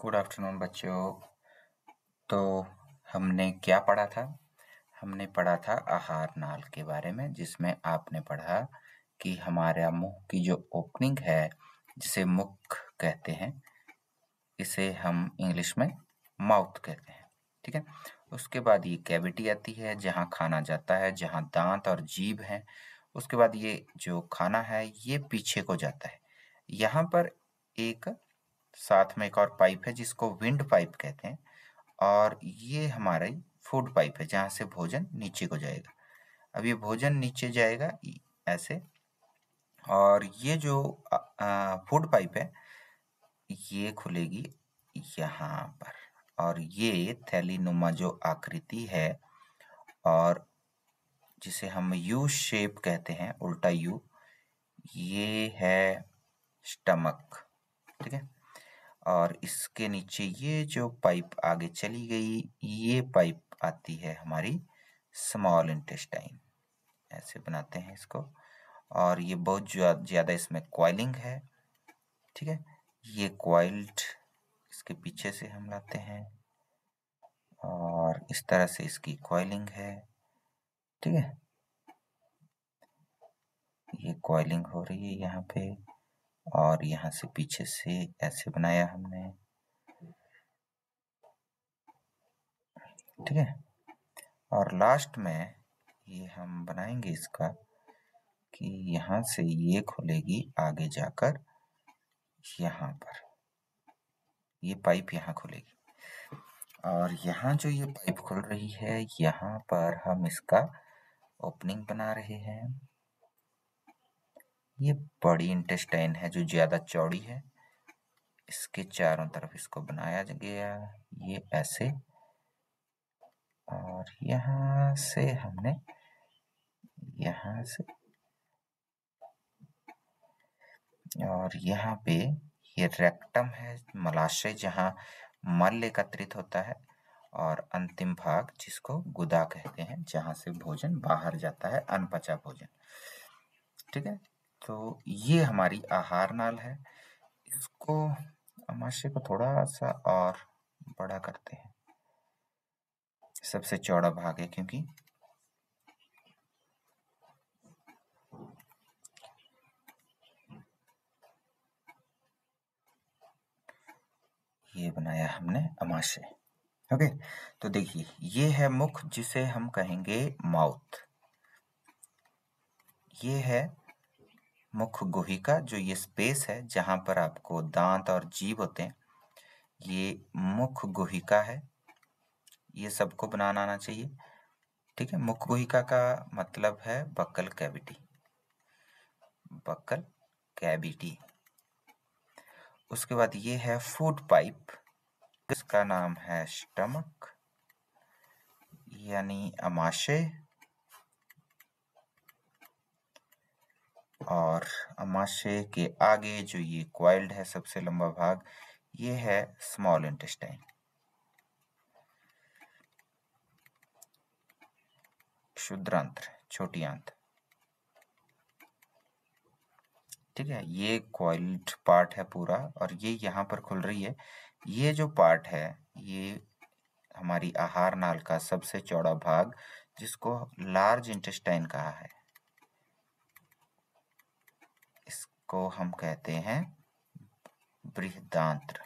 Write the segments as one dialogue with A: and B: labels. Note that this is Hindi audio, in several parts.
A: गुड आफ्टरनून बच्चों तो हमने क्या पढ़ा था हमने पढ़ा था आहार नाल के बारे में जिसमें आपने पढ़ा कि हमारे मुख की जो ओपनिंग है जिसे मुख कहते हैं इसे हम इंग्लिश में माउथ कहते हैं ठीक है उसके बाद ये कैविटी आती है जहाँ खाना जाता है जहाँ दांत और जीभ हैं उसके बाद ये जो खाना है ये पीछे को जाता है यहाँ पर एक साथ में एक और पाइप है जिसको विंड पाइप कहते हैं और ये हमारी फूड पाइप है जहाँ से भोजन नीचे को जाएगा अब ये भोजन नीचे जाएगा ऐसे और ये जो फूड पाइप है ये खुलेगी यहाँ पर और ये नुमा जो आकृति है और जिसे हम यू शेप कहते हैं उल्टा यू ये है स्टमक ठीक है और इसके नीचे ये जो पाइप आगे चली गई ये पाइप आती है हमारी स्मॉल इंटेस्टाइन ऐसे बनाते हैं इसको और ये बहुत ज़्यादा इसमें क्वाइलिंग है ठीक है ये क्वाइल्ड इसके पीछे से हम लाते हैं और इस तरह से इसकी क्वाइलिंग है ठीक है ये क्वाइलिंग हो रही है यहाँ पे और यहाँ से पीछे से ऐसे बनाया हमने ठीक है और लास्ट में ये हम बनाएंगे इसका कि यहां से ये खुलेगी आगे जाकर यहाँ पर ये पाइप यहाँ खुलेगी और यहाँ जो ये पाइप खुल रही है यहाँ पर हम इसका ओपनिंग बना रहे हैं ये बड़ी इंटेस्टाइन है जो ज्यादा चौड़ी है इसके चारों तरफ इसको बनाया गया ये ऐसे और यहाँ से हमने यहां से और यहाँ पे ये रेक्टम है मलाशय जहाँ मल एकत्रित होता है और अंतिम भाग जिसको गुदा कहते हैं जहां से भोजन बाहर जाता है अनपचा भोजन ठीक है तो ये हमारी आहार नाल है इसको अमाशय को थोड़ा सा और बड़ा करते हैं सबसे चौड़ा भाग है क्योंकि ये बनाया हमने अमाशय ओके तो देखिए ये है मुख जिसे हम कहेंगे माउथ ये है मुख गुहिका जो ये स्पेस है जहाँ पर आपको दांत और जीव होते हैं ये मुख्य गुहिका है ये सबको बनाना आना चाहिए ठीक है मुख्य गुहिका का मतलब है बकल कैविटी बकल कैविटी उसके बाद ये है फूड पाइप इसका नाम है स्टमक यानी अमाशय और अमाशय के आगे जो ये क्वाइल्ड है सबसे लंबा भाग ये है स्मॉल इंटेस्टाइन क्षुद्रांत्र छोटी आंत ठीक है ये क्वाइल्ड पार्ट है पूरा और ये यहां पर खुल रही है ये जो पार्ट है ये हमारी आहार नाल का सबसे चौड़ा भाग जिसको लार्ज इंटेस्टाइन कहा है को हम कहते हैं बृहदांत्र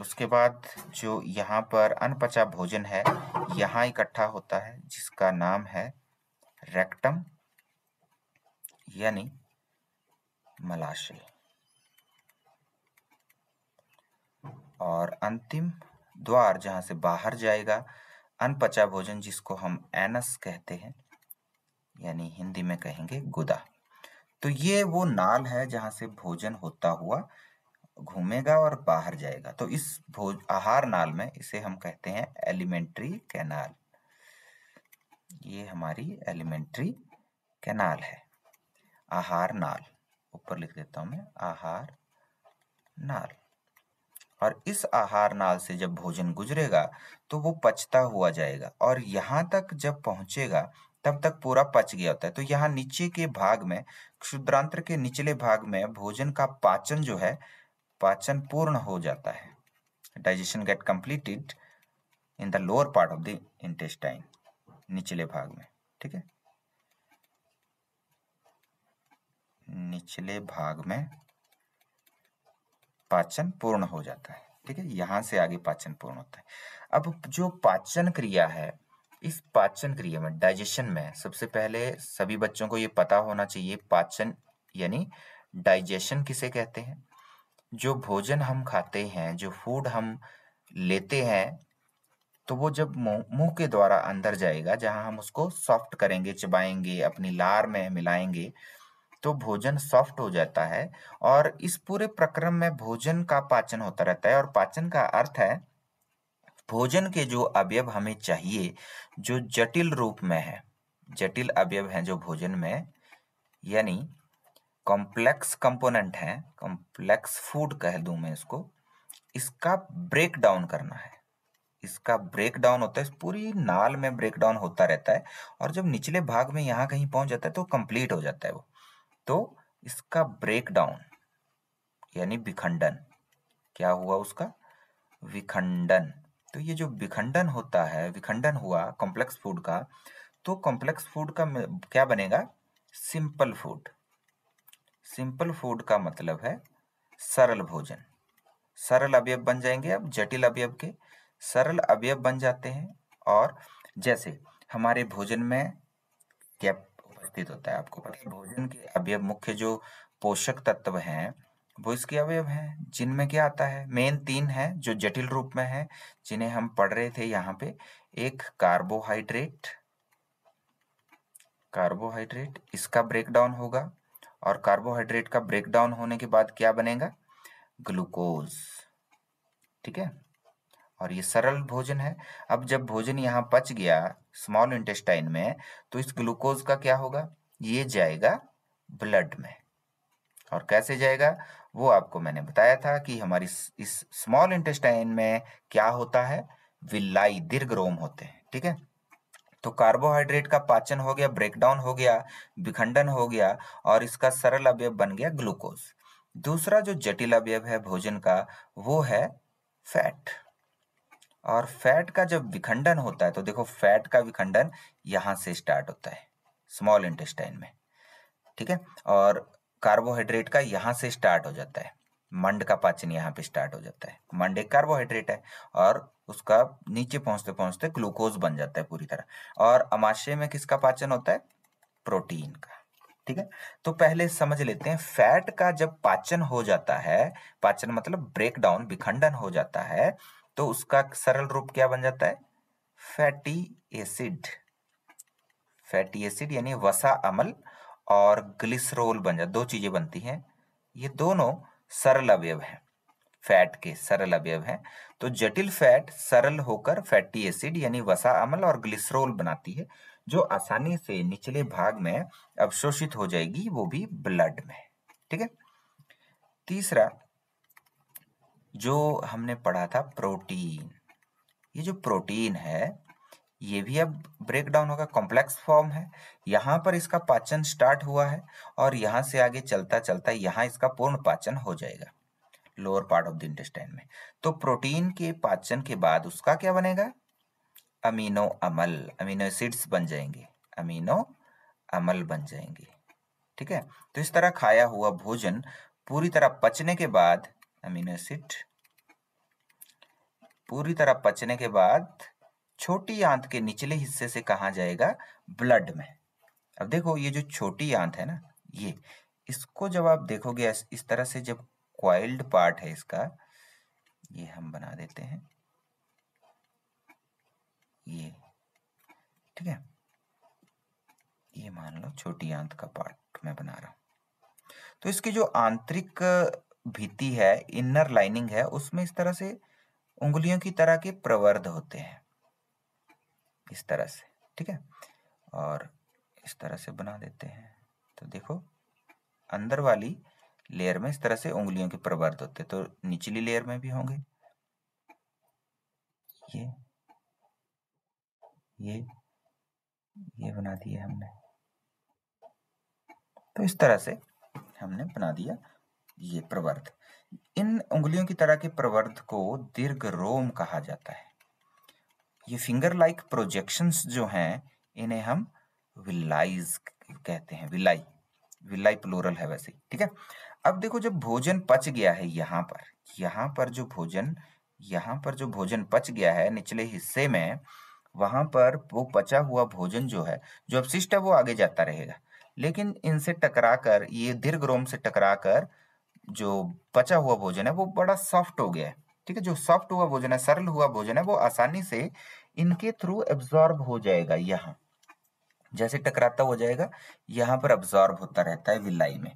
A: उसके बाद जो यहाँ पर अनपचा भोजन है यहाँ इकट्ठा होता है जिसका नाम है रेक्टम यानी मलाशय और अंतिम द्वार जहां से बाहर जाएगा अनपचा भोजन जिसको हम एनस कहते हैं यानी हिंदी में कहेंगे गुदा तो ये वो नाल है जहां से भोजन होता हुआ घूमेगा और बाहर जाएगा तो इस भोज आहार नाल में इसे हम कहते हैं एलिमेंट्री कैनाल ये हमारी एलिमेंट्री कैनाल है आहार नाल ऊपर लिख देता हूं मैं आहार नाल और इस आहार नाल से जब भोजन गुजरेगा तो वो पचता हुआ जाएगा और यहां तक जब पहुंचेगा तब तक पूरा पच गया होता है तो यहाँ नीचे के भाग में क्षुद्रांतर के निचले भाग में भोजन का पाचन जो है पाचन पूर्ण हो जाता है digestion get completed in the lower part of the intestine निचले भाग में ठीक है निचले भाग में पाचन पूर्ण हो जाता है ठीक है यहां से आगे पाचन पूर्ण होता है अब जो पाचन क्रिया है इस पाचन क्रिया में डाइजेशन में सबसे पहले सभी बच्चों को ये पता होना चाहिए पाचन यानी डाइजेशन किसे कहते हैं जो भोजन हम खाते हैं जो फूड हम लेते हैं तो वो जब मुंह के द्वारा अंदर जाएगा जहां हम उसको सॉफ्ट करेंगे चबाएंगे अपनी लार में मिलाएंगे तो भोजन सॉफ्ट हो जाता है और इस पूरे प्रक्रम में भोजन का पाचन होता रहता है और पाचन का अर्थ है भोजन के जो अवयव हमें चाहिए जो जटिल रूप में है जटिल अवयव हैं जो भोजन में यानी कॉम्प्लेक्स कंपोनेंट है कॉम्प्लेक्स फूड कह दूं मैं इसको इसका ब्रेक डाउन करना है इसका ब्रेक डाउन होता है पूरी नाल में ब्रेक डाउन होता रहता है और जब निचले भाग में यहां कहीं पहुंच जाता है तो कंप्लीट हो जाता है वो तो इसका ब्रेक डाउन यानी विखंडन क्या हुआ उसका विखंडन तो ये जो विखंडन होता है विखंडन हुआ कॉम्प्लेक्स फूड का तो कॉम्प्लेक्स फूड का क्या बनेगा सिंपल फूड सिंपल फूड का मतलब है सरल भोजन सरल अवयव बन जाएंगे अब जटिल अवयव के सरल अवयव बन जाते हैं और जैसे हमारे भोजन में क्या उपस्थित होता है आपको पता है भोजन के अवयव मुख्य जो पोषक तत्व हैं वो इसके अवयव हैं जिनमें क्या आता है मेन तीन है जो जटिल रूप में है जिन्हें हम पढ़ रहे थे यहाँ पे एक कार्बोहाइड्रेट कार्बोहाइड्रेट इसका ब्रेकडाउन होगा और कार्बोहाइड्रेट का ब्रेकडाउन होने के बाद क्या बनेगा ग्लूकोज ठीक है और ये सरल भोजन है अब जब भोजन यहाँ पच गया स्मॉल इंटेस्टाइन में तो इस ग्लूकोज का क्या होगा ये जाएगा ब्लड में और कैसे जाएगा वो आपको मैंने बताया था कि हमारी इस स्मॉल इंटेस्टाइन में क्या होता है विलाई दीर्घ रोम होते हैं ठीक है तो कार्बोहाइड्रेट का पाचन हो गया ब्रेकडाउन हो गया विखंडन हो गया और इसका सरल अवयव बन गया ग्लूकोज दूसरा जो जटिल अवयव है भोजन का वो है फैट और फैट का जब विखंडन होता है तो देखो फैट का विखंडन यहां से स्टार्ट होता है स्मॉल इंटेस्टाइन में ठीक है और कार्बोहाइड्रेट का यहाँ से स्टार्ट हो जाता है मंड का पाचन यहाँ पे स्टार्ट हो जाता है मंड एक कार्बोहाइड्रेट है और उसका नीचे पहुंचते पहुंचते ग्लूकोज बन जाता है पूरी तरह और अमाशय में किसका पाचन होता है प्रोटीन का ठीक है तो पहले समझ लेते हैं फैट का जब पाचन हो जाता है पाचन मतलब ब्रेक डाउन विखंडन हो जाता है तो उसका सरल रूप क्या बन जाता है फैटी एसिड फैटी एसिड यानी वसा अमल और ग्लिसरोल बन जाता दो चीजें बनती हैं ये दोनों सरल अवयव हैं फैट के सरल अवयव हैं तो जटिल फैट सरल होकर फैटी एसिड यानी वसा अमल और ग्लिसरोल बनाती है जो आसानी से निचले भाग में अवशोषित हो जाएगी वो भी ब्लड में ठीक है तीसरा जो हमने पढ़ा था प्रोटीन ये जो प्रोटीन है ये भी अब ब्रेक डाउन होगा कॉम्प्लेक्स फॉर्म है यहाँ पर इसका पाचन स्टार्ट हुआ है और यहाँ से आगे चलता चलता यहाँ इसका पूर्ण पाचन हो जाएगा lower part of the intestine में तो प्रोटीन के पाचन के बाद उसका क्या बनेगा अमीनो अमल अमीनो एसिड्स बन जाएंगे अमीनो अमल बन जाएंगे ठीक है तो इस तरह खाया हुआ भोजन पूरी तरह पचने के बाद अमीनो एसिड पूरी तरह पचने के बाद छोटी आंत के निचले हिस्से से कहा जाएगा ब्लड में अब देखो ये जो छोटी आंत है ना ये इसको जब आप देखोगे इस तरह से जब क्वाइल्ड पार्ट है इसका ये हम बना देते हैं ये ठीक है ये मान लो छोटी आंत का पार्ट मैं बना रहा हूं तो इसकी जो आंतरिक भीति है इनर लाइनिंग है उसमें इस तरह से उंगलियों की तरह के प्रवर्ध होते हैं इस तरह से ठीक है और इस तरह से बना देते हैं तो देखो अंदर वाली लेयर में इस तरह से उंगलियों के प्रवर्त होते तो निचली लेयर में भी होंगे ये ये ये बना दिया हमने तो इस तरह से हमने बना दिया ये प्रवर्ध इन उंगलियों की तरह के प्रवर्ध को दीर्घ रोम कहा जाता है ये फिंगर लाइक प्रोजेक्शंस जो हैं इन्हें हम विलाइज कहते हैं विलाई विलाई प्लोरल है वैसे ठीक है अब देखो जब भोजन पच गया है यहाँ पर यहाँ पर जो भोजन यहाँ पर जो भोजन पच गया है निचले हिस्से में वहां पर वो पचा हुआ भोजन जो है जो अवशिष्ट है वो आगे जाता रहेगा लेकिन इनसे टकराकर ये दीर्घ रोम से टकराकर जो पचा हुआ भोजन है वो बड़ा सॉफ्ट हो गया है ठीक है जो सॉफ्ट हुआ भोजन है सरल हुआ भोजन है वो आसानी से इनके थ्रू एब्जॉर्ब हो जाएगा यहाँ जैसे टकराता हो जाएगा यहाँ पर अब्जॉर्ब होता रहता है विलाई में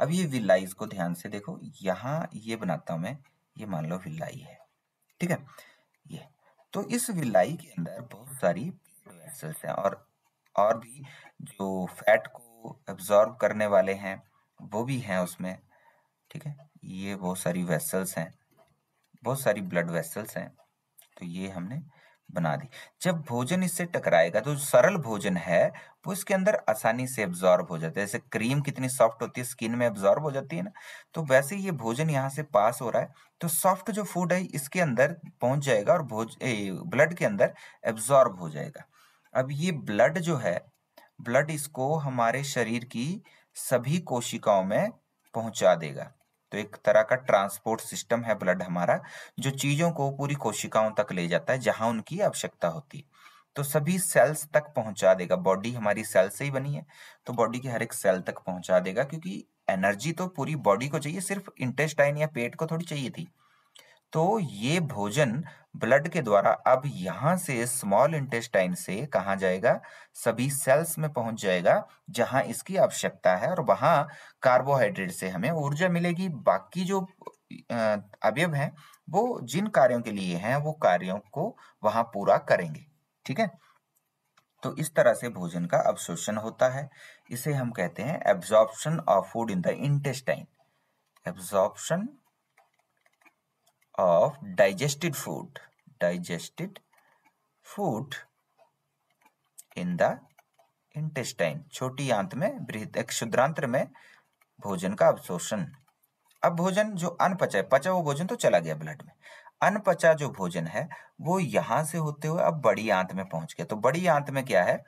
A: अब ये विलाई इसको ध्यान से देखो यहाँ ये बनाता हूं मैं ये मान लो विलाई है ठीक है ये तो इस विलाई के अंदर बहुत सारी वेसल्स हैं और और भी जो फैट को एब्जॉर्ब करने वाले हैं वो भी हैं उसमें ठीक है ये बहुत सारी वेसल्स हैं बहुत सारी ब्लड वेसल्स हैं तो ये हमने बना दी जब भोजन इससे टकराएगा तो सरल भोजन है वो इसके अंदर आसानी से एब्जॉर्ब हो जाता है जैसे क्रीम कितनी सॉफ्ट होती है स्किन में एब्जॉर्ब हो जाती है ना तो वैसे ये भोजन यहाँ से पास हो रहा है तो सॉफ्ट जो फूड है इसके अंदर पहुंच जाएगा और भोज ए, ब्लड के अंदर एब्जॉर्ब हो जाएगा अब ये ब्लड जो है ब्लड इसको हमारे शरीर की सभी कोशिकाओं में पहुंचा देगा तो एक तरह का ट्रांसपोर्ट सिस्टम है ब्लड हमारा जो चीजों को पूरी कोशिकाओं तक ले जाता है जहां उनकी आवश्यकता होती है तो सभी सेल्स तक पहुंचा देगा बॉडी हमारी सेल से ही बनी है तो बॉडी के हर एक सेल तक पहुंचा देगा क्योंकि एनर्जी तो पूरी बॉडी को चाहिए सिर्फ इंटेस्टाइन या पेट को थोड़ी चाहिए थी तो ये भोजन ब्लड के द्वारा अब यहाँ से स्मॉल इंटेस्टाइन से कहा जाएगा सभी सेल्स में पहुंच जाएगा जहां इसकी आवश्यकता है और वहां कार्बोहाइड्रेट से हमें ऊर्जा मिलेगी बाकी जो अवयव हैं वो जिन कार्यों के लिए हैं वो कार्यों को वहां पूरा करेंगे ठीक है तो इस तरह से भोजन का अवशोषण होता है इसे हम कहते हैं absorption of food in the intestine absorption of digested food digested food in the intestine छोटी आंत में बृहद क्षुद्रांतर में भोजन का अवशोषण अब भोजन जो अनपचा है पचा वो भोजन तो चला गया ब्लड में अनपचा जो भोजन है वो यहां से होते हुए अब बड़ी आंत में पहुंच गया तो बड़ी आंत में क्या है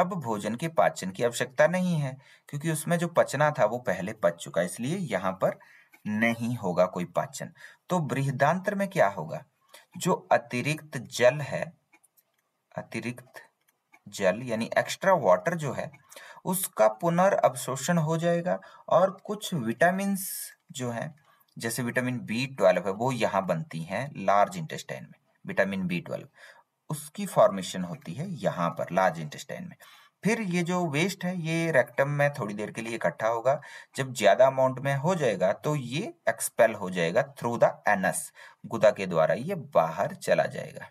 A: अब भोजन के पाचन की आवश्यकता नहीं है क्योंकि उसमें जो पचना था वो पहले पच चुका इसलिए यहां पर नहीं होगा कोई पाचन तो बृहदांत्र में क्या होगा जो अतिरिक्त जल है अतिरिक्त जल यानी एक्स्ट्रा वाटर जो है उसका पुनर्अवशोषण हो जाएगा और कुछ विटामिन जो है जैसे विटामिन बी ट्वेल्व है वो यहां बनती हैं लार्ज इंटेस्टाइन में विटामिन बी ट्वेल्व उसकी फॉर्मेशन होती है यहां पर लार्ज इंटेस्टाइन में फिर ये जो वेस्ट है ये रेक्टम में थोड़ी देर के लिए इकट्ठा होगा जब ज्यादा अमाउंट में हो जाएगा तो ये एक्सपेल हो जाएगा थ्रू द एनस गुदा के द्वारा ये बाहर चला जाएगा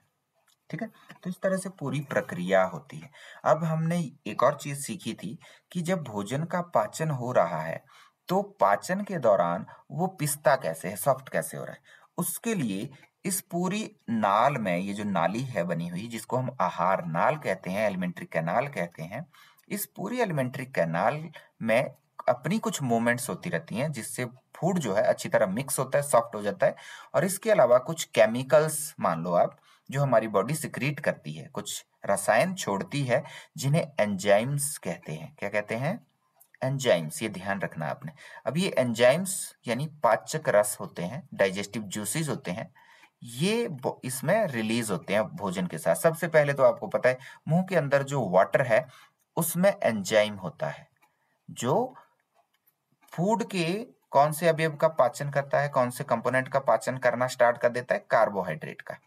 A: ठीक है तो इस तरह से पूरी प्रक्रिया होती है अब हमने एक और चीज सीखी थी कि जब भोजन का पाचन हो रहा है तो पाचन के दौरान वो पिस्ता कैसे है सॉफ्ट कैसे हो रहा है उसके लिए इस पूरी नाल में ये जो नाली है बनी हुई जिसको हम आहार नाल कहते हैं एलिमेंट्री कैनाल कहते हैं इस पूरी एलिमेंट्री कैनाल में अपनी कुछ मूवमेंट्स होती रहती हैं जिससे फूड जो है अच्छी तरह मिक्स होता है सॉफ्ट हो जाता है और इसके अलावा कुछ केमिकल्स मान लो आप जो हमारी बॉडी सिक्रीट करती है कुछ रसायन छोड़ती है जिन्हें एंजाइम्स कहते हैं क्या कहते हैं एंजाइम्स ये ध्यान रखना आपने अब ये एंजाइम्स यानी पाचक रस होते हैं डाइजेस्टिव जूसेस होते हैं ये इसमें रिलीज होते हैं भोजन के साथ सबसे पहले तो आपको पता है मुंह के अंदर जो वाटर है उसमें एंजाइम होता है जो फूड के कौन से अवयव का पाचन करता है कौन से कंपोनेंट का पाचन करना स्टार्ट कर देता है कार्बोहाइड्रेट का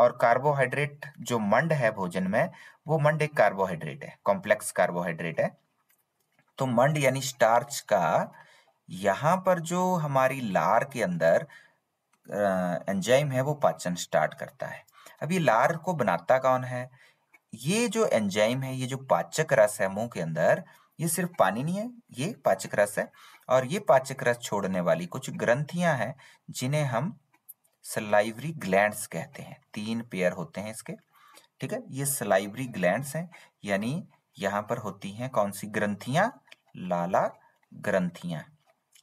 A: और कार्बोहाइड्रेट जो मंड है भोजन में वो मंड एक कार्बोहाइड्रेट है कॉम्प्लेक्स कार्बोहाइड्रेट है तो मंड यानी स्टार्च का यहां पर जो हमारी लार के अंदर एंजाइम है वो पाचन स्टार्ट करता है अब ये लार को बनाता कौन है ये जो एंजाइम है ये जो पाचक रस है मुंह के अंदर ये सिर्फ पानी नहीं है ये पाचक रस है और ये पाचक रस छोड़ने वाली कुछ ग्रंथियां हैं जिन्हें हम सलाइवरी ग्लैंड्स कहते हैं तीन पेयर होते हैं इसके ठीक है ये सलाइवरी ग्लैंड्स हैं यानी यहां पर होती हैं कौन सी ग्रंथियां लाला ग्रंथियां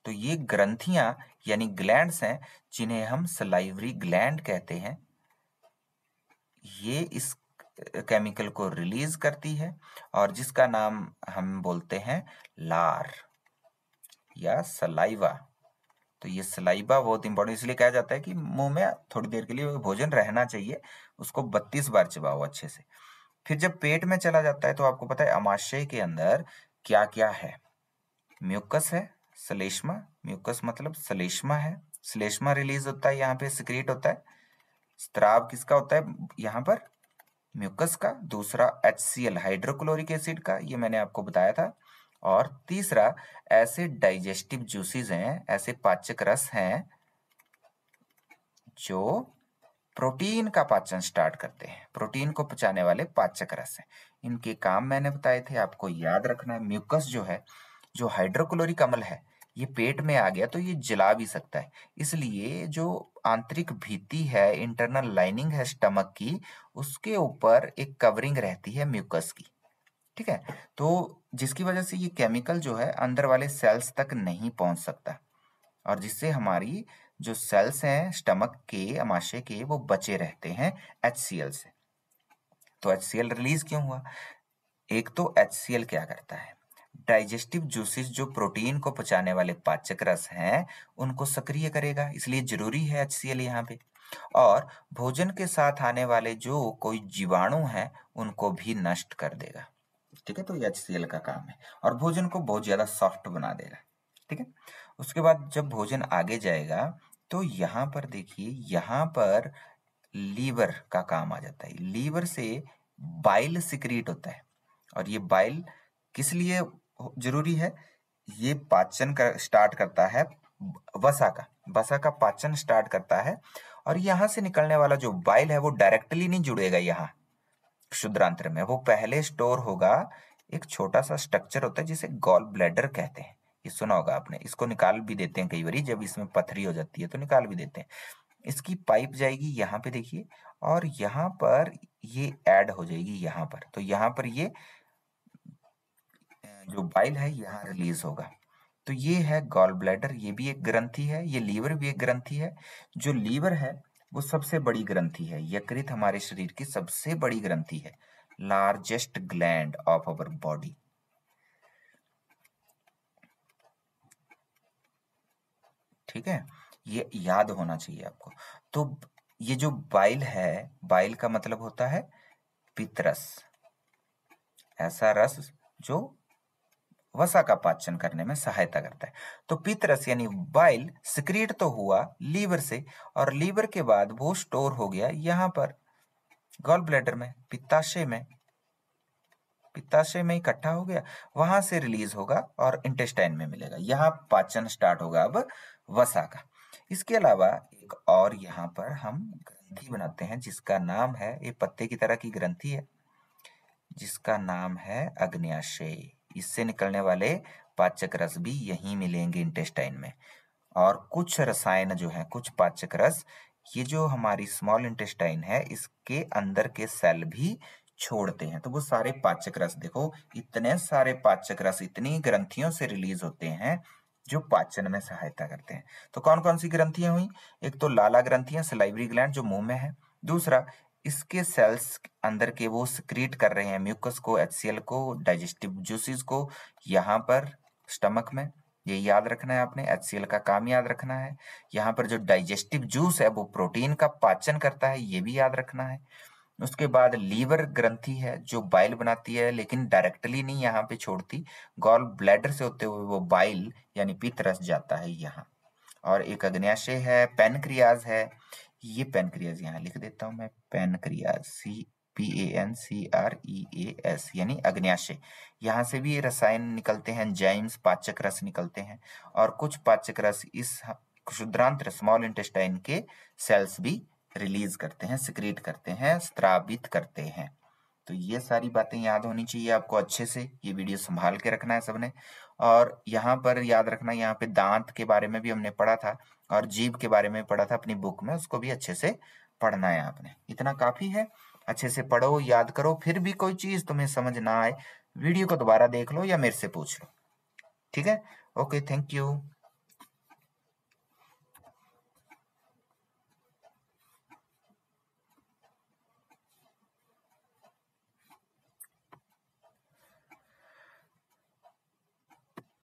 A: तो ये ग्रंथियां यानी ग्लैंड्स हैं जिन्हें हम सलाइवरी ग्लैंड कहते हैं ये इस केमिकल को रिलीज करती है और जिसका नाम हम बोलते हैं लार या सलाइवा तो ये सलाइबा बहुत इंपॉर्टेंट इसलिए कहा जाता है कि मुंह में थोड़ी देर के लिए भोजन रहना चाहिए उसको 32 बार चबाओ अच्छे से फिर जब पेट में चला जाता है तो आपको पता है अमाशय के अंदर क्या क्या है म्यूकस है सलेष्मा म्यूकस मतलब सलेष्मा है सलेष्मा रिलीज होता है यहाँ पे सिक्रेट होता है स्त्राव किसका होता है यहाँ पर म्यूकस का दूसरा H C L hydrochloric acid का ये मैंने आपको बताया था और तीसरा ऐसे डाइजेस्टिव जूसेस हैं ऐसे पाचक रस हैं जो प्रोटीन का पाचन स्टार्ट करते हैं प्रोटीन को पचाने वाले पाचक रस हैं इनके काम मैंने बताए थे आपको याद रखना है म्यूकस जो है जो हाइड्रोक्लोरिक अम्ल है ये पेट में आ गया तो ये जला भी सकता है इसलिए जो आंतरिक भीति है इंटरनल लाइनिंग है स्टमक की उसके ऊपर एक कवरिंग रहती है म्यूकस की ठीक है तो जिसकी वजह से ये केमिकल जो है अंदर वाले सेल्स तक नहीं पहुंच सकता और जिससे हमारी जो सेल्स हैं स्टमक के अमाशे के वो बचे रहते हैं एच से तो एच रिलीज क्यों हुआ एक तो एच क्या करता है डाइजेस्टिव जूसेस जो प्रोटीन को पचाने वाले पाचक रस हैं उनको सक्रिय करेगा इसलिए जरूरी है एच सी यहाँ पे और भोजन के साथ आने वाले जो कोई जीवाणु हैं उनको भी नष्ट कर देगा ठीक है तो ये एच का काम है और भोजन को बहुत ज्यादा सॉफ्ट बना देगा ठीक है उसके बाद जब भोजन आगे जाएगा तो यहाँ पर देखिए यहाँ पर लीवर का काम आ जाता है लीवर से बाइल सिक्रीट होता है और ये बाइल किस लिए जरूरी है ये पाचन कर, स्टार्ट करता है वसा का वसा का पाचन स्टार्ट करता है और यहां से निकलने वाला जो बाइल है वो डायरेक्टली नहीं जुड़ेगा यहाँ शुद्रांत्र में वो पहले स्टोर होगा एक छोटा सा स्ट्रक्चर होता है जिसे गॉल ब्लैडर कहते हैं ये सुना होगा आपने इसको निकाल भी देते हैं कई बार जब इसमें पथरी हो जाती है तो निकाल भी देते हैं इसकी पाइप जाएगी यहाँ पे देखिए और यहाँ पर ये ऐड हो जाएगी यहाँ पर तो यहाँ पर ये जो बाइल है यहाँ रिलीज होगा तो ये है गॉल ब्लैडर ये भी एक ग्रंथी है ये लीवर भी एक ग्रंथी है जो लीवर है वो सबसे बड़ी ग्रंथी है यकृत हमारे शरीर की सबसे बड़ी ग्रंथी है largest gland of our body ठीक है ये याद होना चाहिए आपको तो ये जो बाइल है बाइल का मतलब होता है पितरस ऐसा रस जो वसा का पाचन करने में सहायता करता है तो पीतरस यानी बाइल सिक्रीट तो हुआ लीवर से और लीवर के बाद वो स्टोर हो गया यहां पर गॉल ब्लेडर में पित्ताशय में पित्ताशय में इकट्ठा हो गया वहां से रिलीज होगा और इंटेस्टाइन में मिलेगा यहाँ पाचन स्टार्ट होगा अब वसा का इसके अलावा एक और यहां पर हम ग्रंथि बनाते हैं जिसका नाम है ये पत्ते की तरह की ग्रंथि है जिसका नाम है अग्नियाशय इससे निकलने वाले पाचक रस भी यहीं मिलेंगे इंटेस्टाइन में और कुछ रसायन जो है कुछ पाचक रस ये जो हमारी स्मॉल इंटेस्टाइन है इसके अंदर के सेल भी छोड़ते हैं तो वो सारे पाचक रस देखो इतने सारे पाचक रस इतनी ग्रंथियों से रिलीज होते हैं जो पाचन में सहायता करते हैं तो कौन कौन सी ग्रंथियां हुई एक तो लाला ग्रंथियां सलाइवरी ग्लैंड जो मुंह में है दूसरा इसके सेल्स अंदर के वो सिक्रीट कर रहे हैं म्यूकस को एच को डाइजेस्टिव जूसेस को यहाँ पर स्टमक में ये याद रखना है आपने एच का काम याद रखना है यहाँ पर जो डाइजेस्टिव जूस है वो प्रोटीन का पाचन करता है ये भी याद रखना है उसके बाद लीवर ग्रंथि है जो बाइल बनाती है लेकिन डायरेक्टली नहीं यहाँ पे छोड़ती गॉल ब्लैडर से होते हुए वो बाइल यानी पित्त रस जाता है यहाँ और एक अग्नियाशय है पेनक्रियाज है ये पेनक्रियाज यहाँ लिख देता हूं मैं pancreas C P A N C R E A S यानी अग्न्याशय यहाँ से भी ये रसायन निकलते हैं जैम्स पाचक रस निकलते हैं और कुछ पाचक रस इस क्षुद्रांत स्मॉल इंटेस्टाइन के सेल्स भी रिलीज करते हैं सिक्रीट करते हैं स्त्रावित करते हैं तो ये सारी बातें याद होनी चाहिए आपको अच्छे से ये वीडियो संभाल के रखना है सबने और यहाँ पर याद रखना यहाँ पे दांत के बारे में भी हमने पढ़ा था और जीव के बारे में पढ़ा था अपनी बुक में उसको भी अच्छे से पढ़ना है आपने इतना काफी है अच्छे से पढ़ो याद करो फिर भी कोई चीज तुम्हें समझ ना आए वीडियो को दोबारा देख लो या मेरे से पूछ लो ठीक है ओके थैंक यू